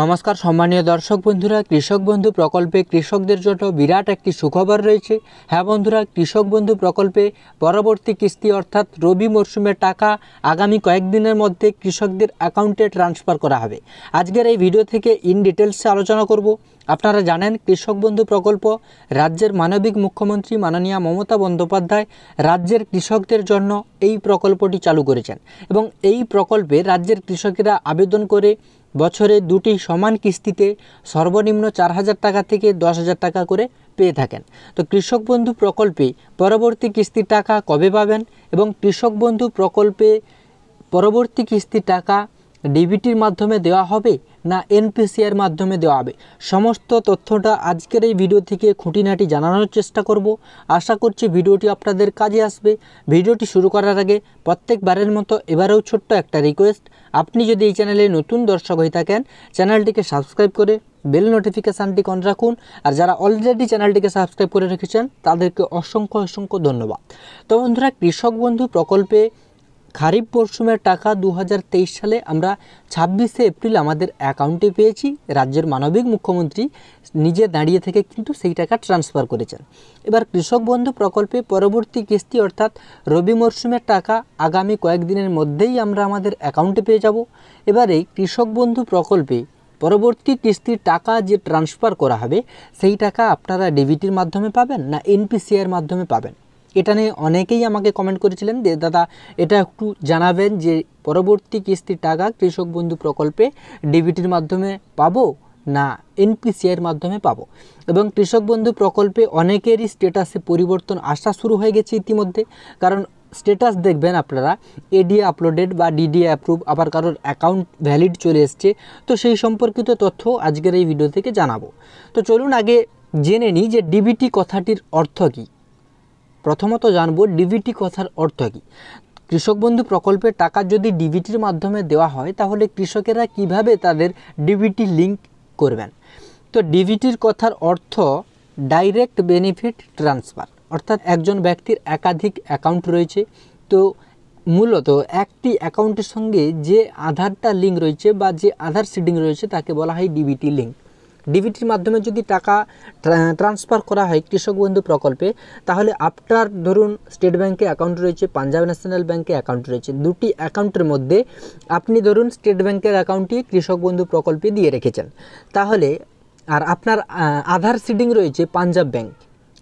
নমস্কার সম্মানীয় দর্শক বন্ধুরা কৃষক বন্ধু প্রকল্পে কৃষকদের জন্য বিরাট একটি সুখবর রয়েছে হ্যাঁ বন্ধুরা কৃষক বন্ধু প্রকল্পে পরবর্তী কিস্তি অর্থাৎ রবি মরশুমের টাকা আগামী কয়েকদিনের মধ্যে কৃষকদের অ্যাকাউন্টে ট্রান্সফার করা হবে আজকের এই ভিডিও থেকে ইন ডিটেলসে আলোচনা করব আপনারা জানেন কৃষক বন্ধু প্রকল্প রাজ্যের মানবিক মুখ্যমন্ত্রী মাননীয়া মমতা বন্দ্যোপাধ্যায় রাজ্যের কৃষকদের জন্য এই প্রকল্পটি চালু করেছেন এবং এই প্রকল্পে রাজ্যের কৃষকেরা আবেদন করে বছরে দুটি সমান কিস্তিতে সর্বনিম্ন চার হাজার টাকা থেকে দশ হাজার টাকা করে পেয়ে থাকেন তো কৃষক বন্ধু প্রকল্পে পরবর্তী কিস্তির টাকা কবে পাবেন এবং কৃষক বন্ধু প্রকল্পে পরবর্তী কিস্তির টাকা ডিবিটির মাধ্যমে দেওয়া হবে না এনপিসিআর মাধ্যমে দেওয়া হবে সমস্ত তথ্যটা আজকের এই ভিডিও থেকে খুঁটিনাটি জানানোর চেষ্টা করব আশা করছি ভিডিওটি আপনাদের কাজে আসবে ভিডিওটি শুরু করার আগে প্রত্যেকবারের মতো এবারেও ছোট্ট একটা রিকোয়েস্ট আপনি যদি এই চ্যানেলে নতুন দর্শক হয়ে থাকেন চ্যানেলটিকে সাবস্ক্রাইব করে বেল নোটিফিকেশানটি অন রাখুন আর যারা অলরেডি চ্যানেলটিকে সাবস্ক্রাইব করে রেখেছেন তাদেরকে অসংখ্য অসংখ্য ধন্যবাদ তো বন্ধুরা কৃষক বন্ধু প্রকল্পে খারিফ মরশুমের টাকা দু সালে আমরা ছাব্বিশে এপ্রিল আমাদের অ্যাকাউন্টে পেয়েছি রাজ্যের মানবিক মুখ্যমন্ত্রী নিজে দাঁড়িয়ে থেকে কিন্তু সেই টাকা ট্রান্সফার করেছেন এবার কৃষক বন্ধু প্রকল্পে পরবর্তী কিস্তি অর্থাৎ রবি মরশুমের টাকা আগামী কয়েকদিনের মধ্যেই আমরা আমাদের অ্যাকাউন্টে পেয়ে যাব এবার এই কৃষক বন্ধু প্রকল্পে পরবর্তী কিস্তির টাকা যে ট্রান্সফার করা হবে সেই টাকা আপনারা ডিবিটির মাধ্যমে পাবেন না এনপিসিআর মাধ্যমে পাবেন এটা নিয়ে অনেকেই আমাকে কমেন্ট করেছিলেন যে দাদা এটা একটু জানাবেন যে পরবর্তী কিস্তির টাকা কৃষক বন্ধু প্রকল্পে ডিবিটির মাধ্যমে পাবো না এনপিসিআইয়ের মাধ্যমে পাবো এবং কৃষক বন্ধু প্রকল্পে অনেকেরই স্টেটাসে পরিবর্তন আসা শুরু হয়ে গেছে ইতিমধ্যে কারণ স্টেটাস দেখবেন আপনারা এডিএ আপলোডেড বা ডিডিএ অ্যাপ্রুভ আবার কারোর অ্যাকাউন্ট ভ্যালিড চলে এসছে তো সেই সম্পর্কিত তথ্য আজকের এই ভিডিও থেকে জানাবো তো চলুন আগে জেনে নিই যে ডিবিটি কথাটির অর্থ কী প্রথমত জানব ডিভিটি কথার অর্থ কী কৃষক বন্ধু প্রকল্পের টাকা যদি ডিবিটির মাধ্যমে দেওয়া হয় তাহলে কৃষকেরা কিভাবে তাদের ডিভিটি লিঙ্ক করবেন তো ডিবিটির কথার অর্থ ডাইরেক্ট বেনিফিট ট্রান্সফার অর্থাৎ একজন ব্যক্তির একাধিক অ্যাকাউন্ট রয়েছে তো মূলত একটি অ্যাকাউন্টের সঙ্গে যে আধারটা লিঙ্ক রয়েছে বা যে আধার সিডিং রয়েছে তাকে বলা হয় ডিবিটি লিঙ্ক ডিবিটির মাধ্যমে যদি টাকা ট্রান্সফার করা হয় কৃষক বন্ধু প্রকল্পে তাহলে আফটার ধরুন স্টেট ব্যাংকে অ্যাকাউন্ট রয়েছে পাঞ্জাব ন্যাশনাল ব্যাংকে অ্যাকাউন্ট রয়েছে দুটি অ্যাকাউন্টের মধ্যে আপনি ধরুন স্টেট ব্যাংকের অ্যাকাউন্টটি কৃষক বন্ধু প্রকল্পে দিয়ে রেখেছেন তাহলে আর আপনার আধার সিডিং রয়েছে পাঞ্জাব ব্যাংক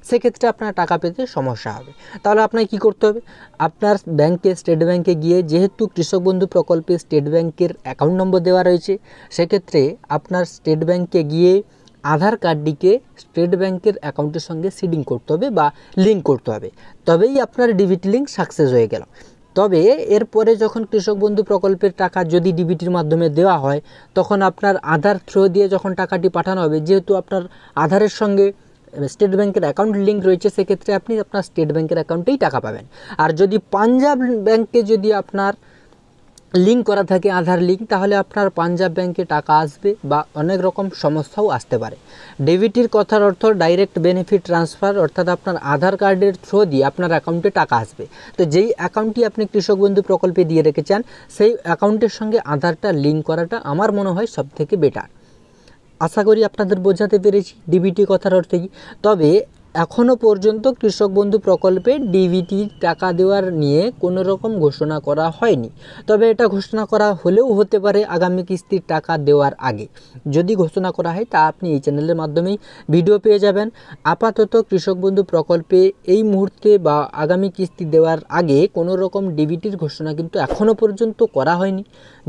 সেক্ষেত্রে আপনার টাকা পেতে সমস্যা হবে তাহলে আপনাকে কি করতে হবে আপনার ব্যাংকে স্টেট ব্যাংকে গিয়ে যেহেতু কৃষক বন্ধু প্রকল্পে স্টেট ব্যাংকের অ্যাকাউন্ট নম্বর দেওয়া রয়েছে সেক্ষেত্রে আপনার স্টেট ব্যাংকে গিয়ে আধার কার্ডটিকে স্টেট ব্যাংকের অ্যাকাউন্টের সঙ্গে সিডিং করতে হবে বা লিঙ্ক করতে হবে তবেই আপনার ডিবিটি লিঙ্ক সাকসেস হয়ে গেল তবে এরপরে যখন কৃষক বন্ধু প্রকল্পের টাকা যদি ডিবিটির মাধ্যমে দেওয়া হয় তখন আপনার আধার থ্রো দিয়ে যখন টাকাটি পাঠানো হবে যেহেতু আপনার আধারের সঙ্গে স্টেট ব্যাংকের অ্যাকাউন্ট লিঙ্ক রয়েছে সেক্ষেত্রে আপনি আপনার স্টেট ব্যাংকের অ্যাকাউন্টেই টাকা পাবেন আর যদি পাঞ্জাব ব্যাংকে যদি আপনার লিঙ্ক করা থাকে আধার লিঙ্ক তাহলে আপনার পাঞ্জাব ব্যাংকে টাকা আসবে বা অনেক রকম সমস্যাও আসতে পারে ডেবিটির কথার অর্থ ডাইরেক্ট বেনিফিট ট্রান্সফার অর্থাৎ আপনার আধার কার্ডের থ্রো দিয়ে আপনার অ্যাকাউন্টে টাকা আসবে তো যেই অ্যাকাউন্টটি আপনি কৃষক বন্ধু প্রকল্পে দিয়ে রেখেছেন সেই অ্যাকাউন্টের সঙ্গে আধারটা লিঙ্ক করাটা আমার মনে হয় সবথেকে বেটার আশা করি আপনাদের বোঝাতে পেরেছি ডিবিটি কথার অর্থে কি তবে এখনও পর্যন্ত কৃষক বন্ধু প্রকল্পে ডিবিটি টাকা দেওয়ার নিয়ে কোনো রকম ঘোষণা করা হয়নি তবে এটা ঘোষণা করা হলেও হতে পারে আগামী কিস্তির টাকা দেওয়ার আগে যদি ঘোষণা করা হয় তা আপনি এই চ্যানেলের মাধ্যমেই ভিডিও পেয়ে যাবেন আপাতত কৃষক বন্ধু প্রকল্পে এই মুহূর্তে বা আগামী কিস্তি দেওয়ার আগে কোনো রকম ডিবিটির ঘোষণা কিন্তু এখনও পর্যন্ত করা হয়নি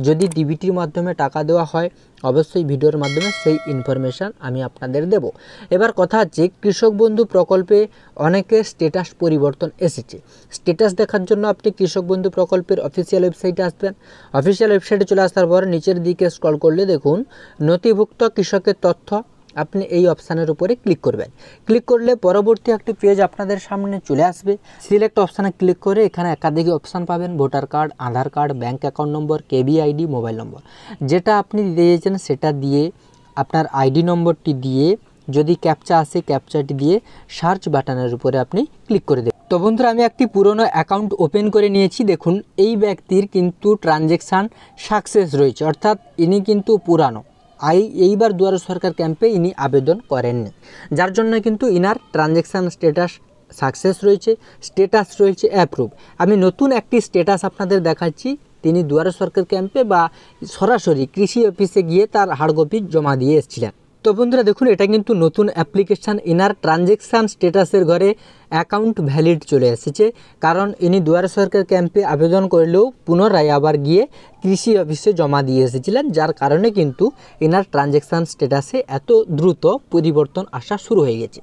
যদি ডিবিটির মাধ্যমে টাকা দেওয়া হয় অবশ্যই ভিডিওর মাধ্যমে সেই ইনফরমেশান আমি আপনাদের দেব এবার কথা হচ্ছে কৃষক বন্ধু প্রকল্পে অনেকে স্টেটাস পরিবর্তন এসেছে স্টেটাস দেখার জন্য আপনি কৃষক বন্ধু প্রকল্পের অফিসিয়াল ওয়েবসাইটে আসবেন অফিসিয়াল ওয়েবসাইটে চলে আসার পর নিচের দিকে স্ক্রল করলে দেখুন নথিভুক্ত কৃষকের তথ্য আপনি এই অপশানের উপরে ক্লিক করবেন ক্লিক করলে পরবর্তী একটি পেজ আপনাদের সামনে চলে আসবে সিলেক্ট অপশানে ক্লিক করে এখানে একাধিক অপশান পাবেন voter card Aadhaar card bank account number KB ID mobile number যেটা আপনি দিতে চেয়েছেন সেটা দিয়ে আপনার আইডি নম্বরটি দিয়ে যদি ক্যাপচা আসে ক্যাপচাটি দিয়ে সার্চ বাটনের উপরে আপনি ক্লিক করে দেবেন তো বন্ধুরা আমি একটি পুরনো অ্যাকাউন্ট ওপেন করে নিয়েছি দেখুন এই ব্যক্তির কিন্তু ট্রানজ্যাকশান সাকসেস রয়েছে অর্থাৎ ইনি কিন্তু পুরানো আই এইবার দুয়ারে সরকার ক্যাম্পে ইনি আবেদন করেননি যার জন্য কিন্তু ইনার ট্রানজ্যাকশান স্ট্যাটাস সাকসেস রয়েছে স্ট্যাটাস রয়েছে অ্যাপ্রুভ আমি নতুন একটি স্ট্যাটাস আপনাদের দেখাচ্ছি তিনি দুয়ারে সরকার ক্যাম্পে বা সরাসরি কৃষি অফিসে গিয়ে তার হাড়গপি জমা দিয়ে এসেছিলেন তো বন্ধুরা দেখুন এটা কিন্তু নতুন অ্যাপ্লিকেশান ইনার ট্রানজ্যাকশান স্ট্যাটাসের ঘরে অ্যাকাউন্ট ভ্যালিড চলে এসেছে কারণ ইনি দুয়ার সরকার ক্যাম্পে আবেদন করলেও পুনরায় আবার গিয়ে কৃষি অফিসে জমা দিয়ে এসেছিলেন যার কারণে কিন্তু এনার ট্রানজ্যাকশান স্ট্যাটাসে এত দ্রুত পরিবর্তন আসা শুরু হয়ে গেছে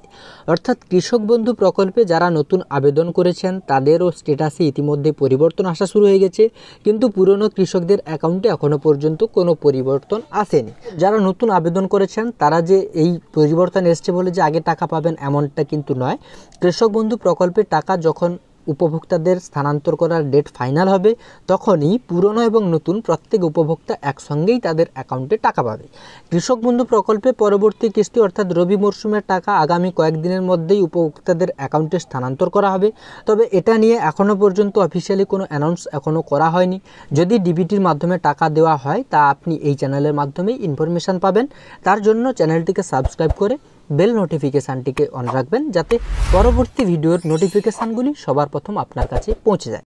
অর্থাৎ কৃষক বন্ধু প্রকল্পে যারা নতুন আবেদন করেছেন তাদেরও স্ট্যাটাসে ইতিমধ্যে পরিবর্তন আসা শুরু হয়ে গেছে কিন্তু পুরনো কৃষকদের অ্যাকাউন্টে এখনও পর্যন্ত কোনো পরিবর্তন আসেনি যারা নতুন আবেদন করেছেন তারা যে এই পরিবর্তন এসছে বলে যে আগে টাকা পাবেন এমনটা কিন্তু নয় কৃষক বন্ধু প্রকল্পের টাকা যখন উপভোক্তাদের স্থানান্তর করার ডেট ফাইনাল হবে তখনই পুরনো এবং নতুন প্রত্যেক উপভোক্তা একসঙ্গেই তাদের অ্যাকাউন্টে টাকা পাবে কৃষক বন্ধু প্রকল্পে পরবর্তী কিস্তি অর্থাৎ রবি মরশুমের টাকা আগামী কয়েকদিনের মধ্যেই উপভোক্তাদের অ্যাকাউন্টে স্থানান্তর করা হবে তবে এটা নিয়ে এখনও পর্যন্ত অফিসিয়ালি কোনো অ্যানাউন্স এখনও করা হয়নি যদি ডিবিটির মাধ্যমে টাকা দেওয়া হয় তা আপনি এই চ্যানেলের মাধ্যমেই ইনফরমেশান পাবেন তার জন্য চ্যানেলটিকে সাবস্ক্রাইব করে বেল নোটিফিকেশানটিকে অন রাখবেন যাতে পরবর্তী ভিডিওর নোটিফিকেশানগুলি সবার প্রথম আপনার কাছে পৌঁছে যায়